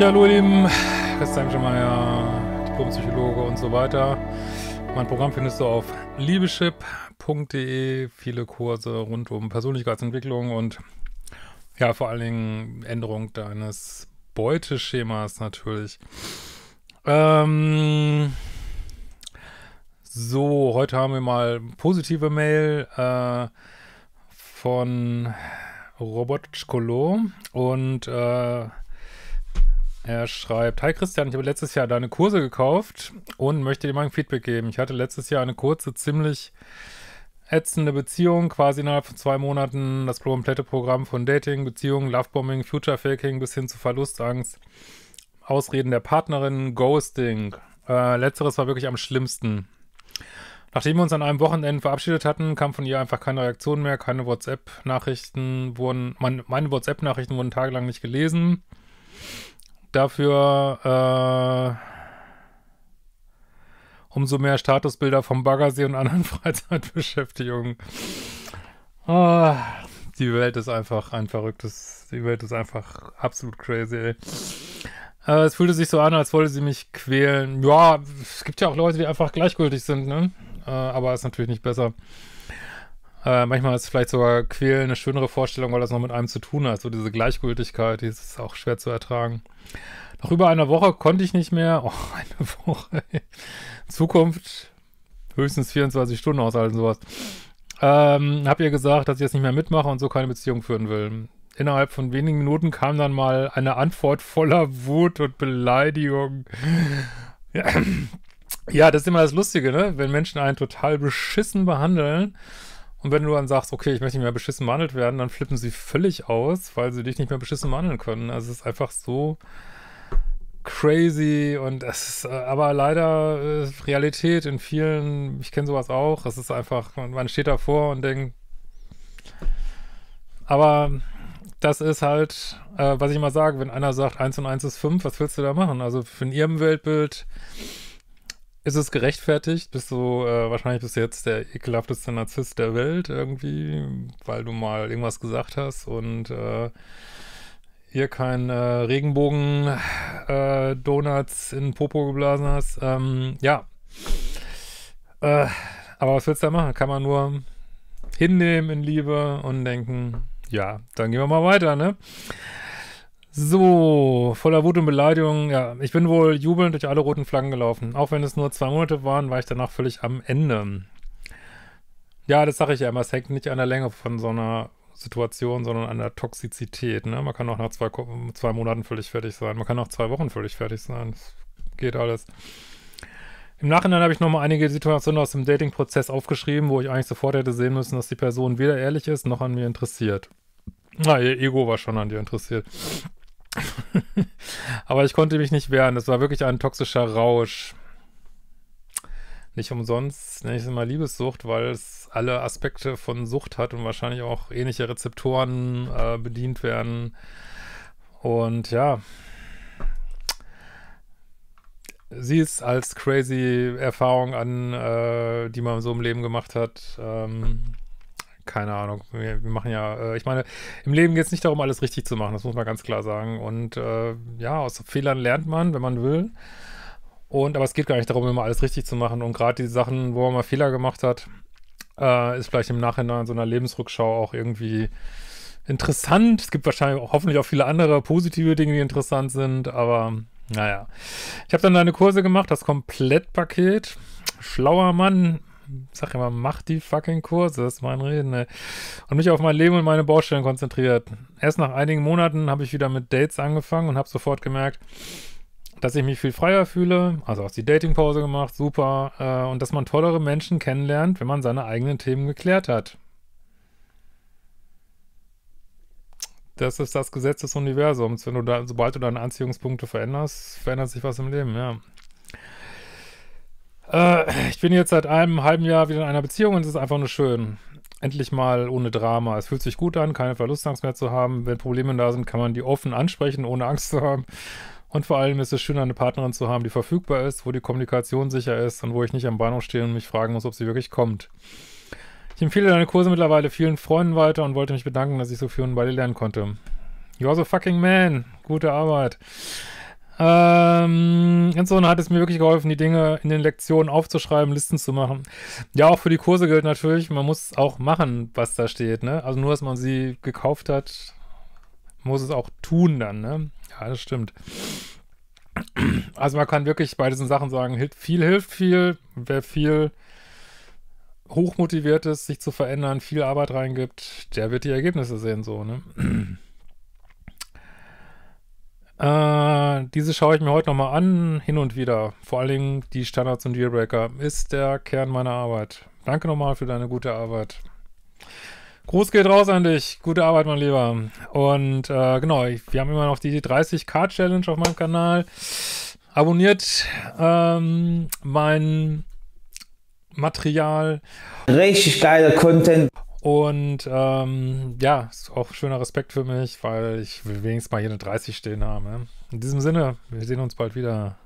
Ja, hallo ihr Lieben, Christian Schemeier, Diplompsychologe und so weiter. Mein Programm findest du auf liebeschip.de, viele Kurse rund um Persönlichkeitsentwicklung und ja, vor allen Dingen Änderung deines Beuteschemas natürlich. Ähm, so, heute haben wir mal positive Mail äh, von Robert Schkolo und äh, er schreibt, Hi Christian, ich habe letztes Jahr deine Kurse gekauft und möchte dir mal ein Feedback geben. Ich hatte letztes Jahr eine kurze, ziemlich ätzende Beziehung, quasi innerhalb von zwei Monaten das komplette Programm von Dating, Beziehungen, Lovebombing, Future Faking bis hin zu Verlustangst, Ausreden der Partnerin, Ghosting. Äh, letzteres war wirklich am schlimmsten. Nachdem wir uns an einem Wochenende verabschiedet hatten, kam von ihr einfach keine Reaktion mehr, keine WhatsApp-Nachrichten wurden, mein, meine WhatsApp-Nachrichten wurden tagelang nicht gelesen. Dafür äh, umso mehr Statusbilder vom Baggersee und anderen Freizeitbeschäftigungen. Oh, ah, die Welt ist einfach ein verrücktes. Die Welt ist einfach absolut crazy, ey. Äh, es fühlte sich so an, als wollte sie mich quälen. Ja, es gibt ja auch Leute, die einfach gleichgültig sind, ne? Äh, aber ist natürlich nicht besser. Äh, manchmal ist es vielleicht sogar Quälen eine schönere Vorstellung, weil das noch mit einem zu tun hat. So diese Gleichgültigkeit, die ist auch schwer zu ertragen. Nach über einer Woche konnte ich nicht mehr. Oh, eine Woche. Zukunft höchstens 24 Stunden aushalten, sowas. Ähm, hab ihr gesagt, dass ich jetzt nicht mehr mitmache und so keine Beziehung führen will. Innerhalb von wenigen Minuten kam dann mal eine Antwort voller Wut und Beleidigung. Ja, ja das ist immer das Lustige, ne? Wenn Menschen einen total beschissen behandeln, und wenn du dann sagst, okay, ich möchte nicht mehr beschissen behandelt werden, dann flippen sie völlig aus, weil sie dich nicht mehr beschissen behandeln können. Also es ist einfach so crazy und es ist äh, aber leider äh, Realität in vielen, ich kenne sowas auch, es ist einfach, man steht davor und denkt, aber das ist halt, äh, was ich immer sage, wenn einer sagt, 1 und 1 ist 5, was willst du da machen? Also in ihrem Weltbild ist es gerechtfertigt? Bist du äh, wahrscheinlich bis jetzt der ekelhafteste Narzisst der Welt irgendwie, weil du mal irgendwas gesagt hast und äh, hier kein äh, Regenbogen-Donuts äh, in Popo geblasen hast? Ähm, ja. Äh, aber was willst du da machen? Kann man nur hinnehmen in Liebe und denken, ja, dann gehen wir mal weiter, ne? So, voller Wut und Beleidigung. Ja, ich bin wohl jubelnd durch alle roten Flaggen gelaufen. Auch wenn es nur zwei Monate waren, war ich danach völlig am Ende. Ja, das sage ich ja immer. Es hängt nicht an der Länge von so einer Situation, sondern an der Toxizität. Ne? Man kann auch nach zwei, zwei Monaten völlig fertig sein. Man kann auch zwei Wochen völlig fertig sein. Das geht alles. Im Nachhinein habe ich nochmal einige Situationen aus dem Dating-Prozess aufgeschrieben, wo ich eigentlich sofort hätte sehen müssen, dass die Person weder ehrlich ist noch an mir interessiert. Na, ah, ihr Ego war schon an dir interessiert. Aber ich konnte mich nicht wehren. Das war wirklich ein toxischer Rausch. Nicht umsonst nenne ich es immer Liebessucht, weil es alle Aspekte von Sucht hat und wahrscheinlich auch ähnliche Rezeptoren äh, bedient werden. Und ja, sie ist als crazy Erfahrung an, äh, die man so im Leben gemacht hat, ähm, keine Ahnung. Wir, wir machen ja, äh, ich meine, im Leben geht es nicht darum, alles richtig zu machen, das muss man ganz klar sagen. Und äh, ja, aus Fehlern lernt man, wenn man will. Und aber es geht gar nicht darum, immer alles richtig zu machen. Und gerade die Sachen, wo man mal Fehler gemacht hat, äh, ist vielleicht im Nachhinein so einer Lebensrückschau auch irgendwie interessant. Es gibt wahrscheinlich auch, hoffentlich auch viele andere positive Dinge, die interessant sind, aber naja. Ich habe dann deine Kurse gemacht, das Komplettpaket. Schlauer Mann, sag immer, mach die fucking Kurse, das ist mein Reden, ey. Und mich auf mein Leben und meine Baustellen konzentriert. Erst nach einigen Monaten habe ich wieder mit Dates angefangen und habe sofort gemerkt, dass ich mich viel freier fühle, also auch die Datingpause gemacht, super, äh, und dass man tollere Menschen kennenlernt, wenn man seine eigenen Themen geklärt hat. Das ist das Gesetz des Universums. Wenn du da, sobald du deine Anziehungspunkte veränderst, verändert sich was im Leben, ja. Äh, ich bin jetzt seit einem halben Jahr wieder in einer Beziehung und es ist einfach nur schön. Endlich mal ohne Drama. Es fühlt sich gut an, keine Verlustangst mehr zu haben. Wenn Probleme da sind, kann man die offen ansprechen, ohne Angst zu haben. Und vor allem ist es schön, eine Partnerin zu haben, die verfügbar ist, wo die Kommunikation sicher ist und wo ich nicht am Bahnhof stehe und mich fragen muss, ob sie wirklich kommt. Ich empfehle deine Kurse mittlerweile vielen Freunden weiter und wollte mich bedanken, dass ich so viel bei dir lernen konnte. You're the fucking man. Gute Arbeit. Ähm, Insofern hat es mir wirklich geholfen, die Dinge in den Lektionen aufzuschreiben, Listen zu machen. Ja, auch für die Kurse gilt natürlich, man muss auch machen, was da steht, ne? Also nur, dass man sie gekauft hat, muss es auch tun dann, ne? Ja, das stimmt. Also man kann wirklich bei diesen Sachen sagen, viel hilft viel, wer viel hochmotiviert ist, sich zu verändern, viel Arbeit reingibt, der wird die Ergebnisse sehen, so, ne? Äh, diese schaue ich mir heute nochmal an, hin und wieder. Vor allen Dingen die Standards und Dealbreaker ist der Kern meiner Arbeit. Danke nochmal für deine gute Arbeit. Gruß geht raus an dich. Gute Arbeit, mein Lieber. Und äh, genau, ich, wir haben immer noch die 30k-Challenge auf meinem Kanal. Abonniert ähm, mein Material. Richtig geiler Content. Und ähm, ja, ist auch schöner Respekt für mich, weil ich wenigstens mal hier eine 30 stehen habe. Ne? In diesem Sinne, wir sehen uns bald wieder.